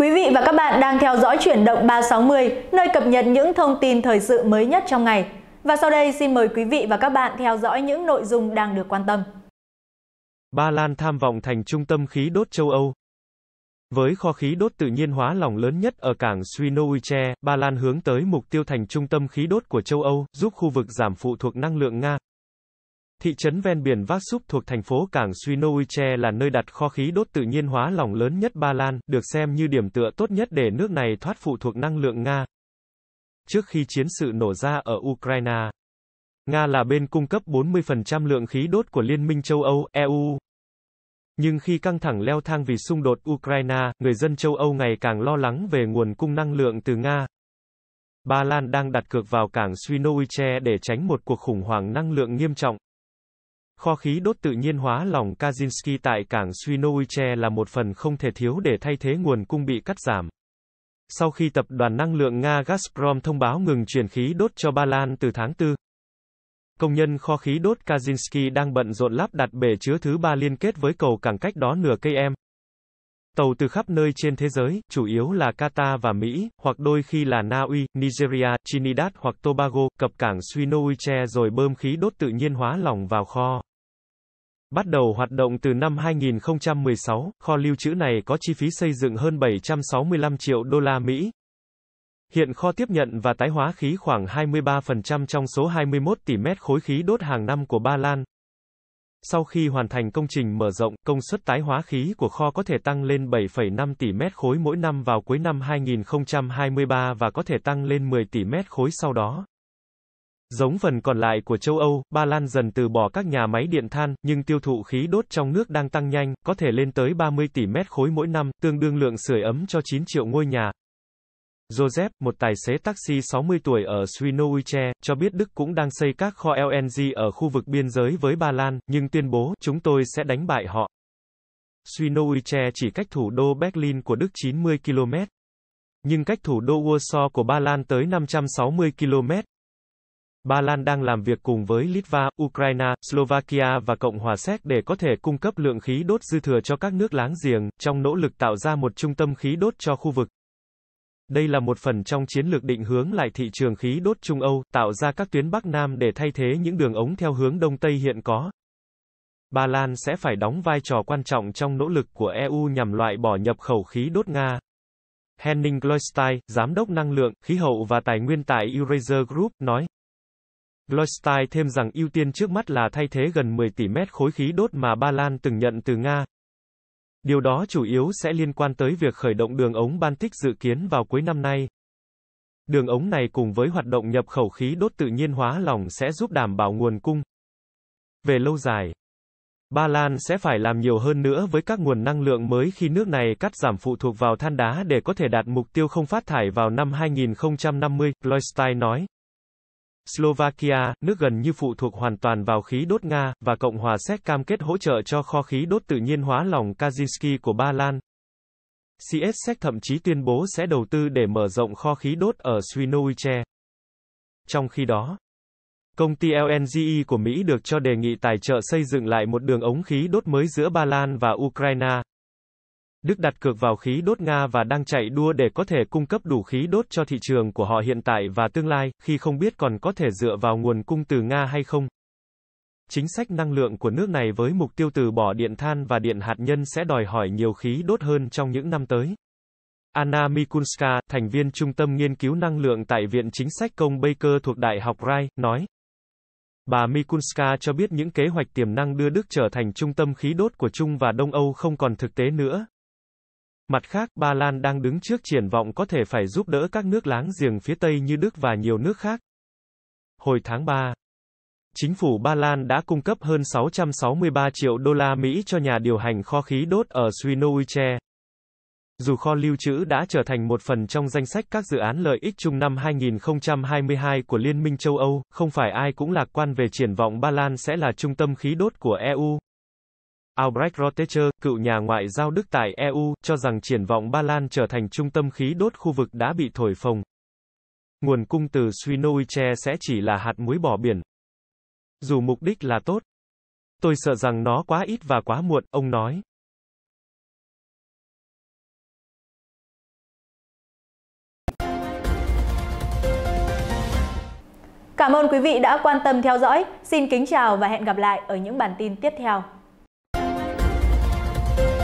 Quý vị và các bạn đang theo dõi chuyển động 360, nơi cập nhật những thông tin thời sự mới nhất trong ngày. Và sau đây xin mời quý vị và các bạn theo dõi những nội dung đang được quan tâm. Ba Lan tham vọng thành trung tâm khí đốt châu Âu. Với kho khí đốt tự nhiên hóa lỏng lớn nhất ở cảng Swinoujscie, Ba Lan hướng tới mục tiêu thành trung tâm khí đốt của châu Âu, giúp khu vực giảm phụ thuộc năng lượng Nga. Thị trấn ven biển Varsub thuộc thành phố cảng Swinoujscie là nơi đặt kho khí đốt tự nhiên hóa lỏng lớn nhất Ba Lan, được xem như điểm tựa tốt nhất để nước này thoát phụ thuộc năng lượng Nga. Trước khi chiến sự nổ ra ở Ukraine, Nga là bên cung cấp 40% lượng khí đốt của Liên minh châu Âu, EU. Nhưng khi căng thẳng leo thang vì xung đột Ukraine, người dân châu Âu ngày càng lo lắng về nguồn cung năng lượng từ Nga. Ba Lan đang đặt cược vào cảng Swinoujscie để tránh một cuộc khủng hoảng năng lượng nghiêm trọng. Kho khí đốt tự nhiên hóa lòng Kazinski tại cảng Swinoujscie là một phần không thể thiếu để thay thế nguồn cung bị cắt giảm. Sau khi tập đoàn năng lượng Nga Gazprom thông báo ngừng chuyển khí đốt cho Ba Lan từ tháng 4, công nhân kho khí đốt Kazinski đang bận rộn lắp đặt bể chứa thứ ba liên kết với cầu cảng cách đó nửa cây em. Tàu từ khắp nơi trên thế giới, chủ yếu là Qatar và Mỹ, hoặc đôi khi là Na Uy, Nigeria, Trinidad hoặc Tobago, cập cảng Swinoujscie rồi bơm khí đốt tự nhiên hóa lỏng vào kho. Bắt đầu hoạt động từ năm 2016, kho lưu trữ này có chi phí xây dựng hơn 765 triệu đô la Mỹ. Hiện kho tiếp nhận và tái hóa khí khoảng 23% trong số 21 tỷ mét khối khí đốt hàng năm của Ba Lan. Sau khi hoàn thành công trình mở rộng, công suất tái hóa khí của kho có thể tăng lên 7,5 tỷ mét khối mỗi năm vào cuối năm 2023 và có thể tăng lên 10 tỷ mét khối sau đó. Giống phần còn lại của châu Âu, Ba Lan dần từ bỏ các nhà máy điện than, nhưng tiêu thụ khí đốt trong nước đang tăng nhanh, có thể lên tới 30 tỷ mét khối mỗi năm, tương đương lượng sưởi ấm cho 9 triệu ngôi nhà. Joseph, một tài xế taxi 60 tuổi ở Swinoujce, cho biết Đức cũng đang xây các kho LNG ở khu vực biên giới với Ba Lan, nhưng tuyên bố, chúng tôi sẽ đánh bại họ. Swinoujce chỉ cách thủ đô Berlin của Đức 90 km. Nhưng cách thủ đô Warsaw của Ba Lan tới 560 km. Ba Lan đang làm việc cùng với Litva, Ukraine, Slovakia và Cộng hòa Séc để có thể cung cấp lượng khí đốt dư thừa cho các nước láng giềng, trong nỗ lực tạo ra một trung tâm khí đốt cho khu vực. Đây là một phần trong chiến lược định hướng lại thị trường khí đốt Trung Âu, tạo ra các tuyến Bắc Nam để thay thế những đường ống theo hướng Đông Tây hiện có. Ba Lan sẽ phải đóng vai trò quan trọng trong nỗ lực của EU nhằm loại bỏ nhập khẩu khí đốt Nga. Henning Gloistein, Giám đốc Năng lượng, Khí hậu và Tài nguyên tại Eurasia Group, nói. Bloistyle thêm rằng ưu tiên trước mắt là thay thế gần 10 tỷ mét khối khí đốt mà Ba Lan từng nhận từ Nga. Điều đó chủ yếu sẽ liên quan tới việc khởi động đường ống Baltic dự kiến vào cuối năm nay. Đường ống này cùng với hoạt động nhập khẩu khí đốt tự nhiên hóa lỏng sẽ giúp đảm bảo nguồn cung. Về lâu dài, Ba Lan sẽ phải làm nhiều hơn nữa với các nguồn năng lượng mới khi nước này cắt giảm phụ thuộc vào than đá để có thể đạt mục tiêu không phát thải vào năm 2050, Loistein nói. Slovakia, nước gần như phụ thuộc hoàn toàn vào khí đốt Nga, và Cộng hòa Séc cam kết hỗ trợ cho kho khí đốt tự nhiên hóa lòng Kazinski của Ba Lan. CS Séc thậm chí tuyên bố sẽ đầu tư để mở rộng kho khí đốt ở Swinoujscie. Trong khi đó, công ty LNG e của Mỹ được cho đề nghị tài trợ xây dựng lại một đường ống khí đốt mới giữa Ba Lan và Ukraine, Đức đặt cược vào khí đốt Nga và đang chạy đua để có thể cung cấp đủ khí đốt cho thị trường của họ hiện tại và tương lai, khi không biết còn có thể dựa vào nguồn cung từ Nga hay không. Chính sách năng lượng của nước này với mục tiêu từ bỏ điện than và điện hạt nhân sẽ đòi hỏi nhiều khí đốt hơn trong những năm tới. Anna Mikulska, thành viên Trung tâm Nghiên cứu Năng lượng tại Viện Chính sách Công Baker thuộc Đại học Rai, nói. Bà Mikulska cho biết những kế hoạch tiềm năng đưa Đức trở thành trung tâm khí đốt của Trung và Đông Âu không còn thực tế nữa, Mặt khác, Ba Lan đang đứng trước triển vọng có thể phải giúp đỡ các nước láng giềng phía Tây như Đức và nhiều nước khác. Hồi tháng 3, chính phủ Ba Lan đã cung cấp hơn 663 triệu đô la Mỹ cho nhà điều hành kho khí đốt ở Swinoujscie. Dù kho lưu trữ đã trở thành một phần trong danh sách các dự án lợi ích chung năm 2022 của Liên minh châu Âu, không phải ai cũng lạc quan về triển vọng Ba Lan sẽ là trung tâm khí đốt của EU. Albrecht Rotecher, cựu nhà ngoại giao Đức tại EU, cho rằng triển vọng Ba Lan trở thành trung tâm khí đốt khu vực đã bị thổi phồng. Nguồn cung từ Swinoujce sẽ chỉ là hạt muối bỏ biển. Dù mục đích là tốt, tôi sợ rằng nó quá ít và quá muộn, ông nói. Cảm ơn quý vị đã quan tâm theo dõi. Xin kính chào và hẹn gặp lại ở những bản tin tiếp theo.